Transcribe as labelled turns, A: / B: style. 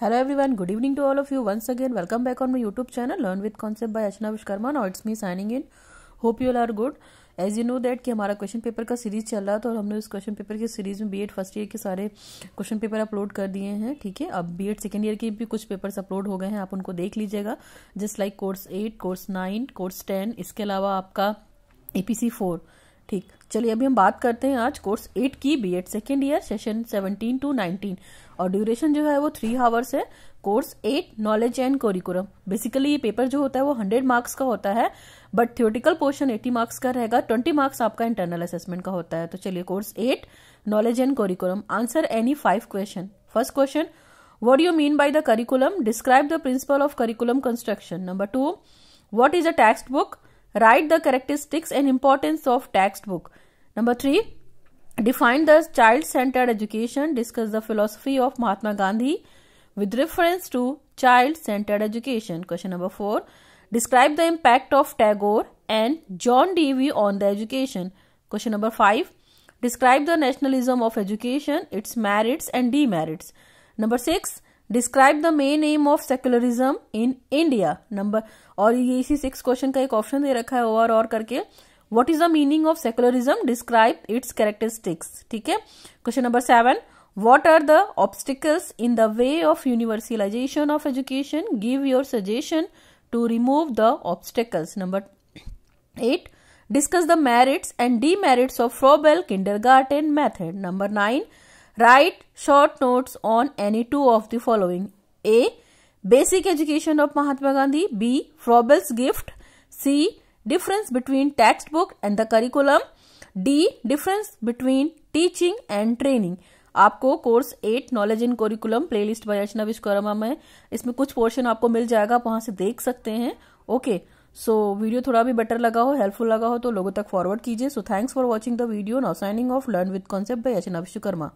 A: Hello everyone good evening to all of you once again welcome back on my YouTube channel learn with concept by Archana Vishwakarma Now it's me signing in. Hope you all are as you know that कि हमारा question paper का series चल रहा था और हमने उस question paper की सीरीज में बी एड फर्स्ट ईयर के सारे क्वेश्चन पेपर अपलोड कर दिए हैं ठीक है अब बी एड सेकेंड ईयर के भी कुछ पेपर्स अपलोड हो गए हैं आप उनको देख लीजिएगा just like course eight course nine course ten इसके अलावा आपका ए पी सी फोर ठीक चलिए अभी हम बात करते हैं आज कोर्स एट की B Ed second year session seventeen to nineteen और ड्यूरेशन जो है वो थ्री हावर्स है course eight knowledge and curriculum basically ये पेपर जो होता है वो हंड्रेड मार्क्स का होता है but theoretical portion eighty marks का रहेगा ट्वेंटी मार्क्स आपका इंटरनल असेसमेंट का होता है तो चलिए course eight knowledge and curriculum answer any five question first question what you mean by the curriculum describe the principle of curriculum construction number two what is a text book Write the characteristics and importance of textbook. Number three, define the child-centered education. Discuss the philosophy of Mahatma Gandhi with reference to child-centered education. Question number four, describe the impact of Tagore and John Dewey on the education. Question number five, describe the nationalism of education, its merits and demerits. Number six, describe the main aim of secularism in India number और ये इसी six question का एक option दे रखा है over और करके what is the meaning of secularism describe its characteristics ठीक है question number seven what are the obstacles in the way of universalization of education give your suggestion to remove the obstacles number 8 discuss the merits and demerits of frobel kindergarten method number 9 Write short notes on any two of the following. A. Basic education of Mahatma Gandhi. B. frobel's gift. C. Difference between textbook and the curriculum. D. Difference between teaching and training आपको course eight knowledge in curriculum playlist by Archana Vishwakarma में इसमें कुछ portion आपको मिल जाएगा आप वहां से देख सकते हैं ओके सो वीडियो थोड़ा भी बेटर लगा हो हेल्पफुल लगा हो तो लोगों तक फॉरवर्ड कीजिए so thanks for watching the video now signing off learn with concept by Archana Vishwakarma